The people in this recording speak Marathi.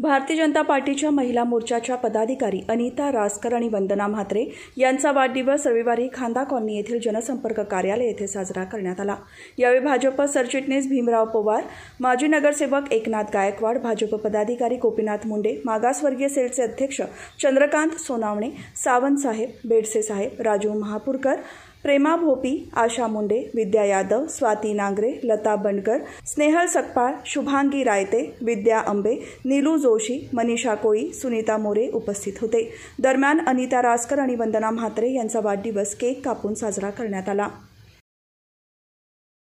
भारतीय जनता पार्टीच्या महिला मोर्चाच्या पदाधिकारी अनिता रासकर आणि वंदना म्हात्रे यांचा वाढदिवस रविवारी खांदा कॉलनी येथील जनसंपर्क कार्यालय येथे साजरा करण्यात आला यावेळी भाजप सरचिटणीस भीमराव पवार माजी नगरसेवक एकनाथ गायकवाड भाजप पदाधिकारी गोपीनाथ मुंडे मागासवर्गीय सेलचे अध्यक्ष चंद्रकांत सोनावणे बेडसे साहेब राजू महापूरकर प्रेमा भोपी आशा मुंडे विद्या यादव स्वाती नांगरे लता बंडकर स्नेहल सकपाळ शुभांगी रायते विद्या अंबे नीलू जोशी मनीषा कोळी सुनीता मोरे उपस्थित होते दरम्यान अनिता रासकर आणि वंदना म्हात्रे यांचा वाढदिवस केक कापून साजरा करण्यात आला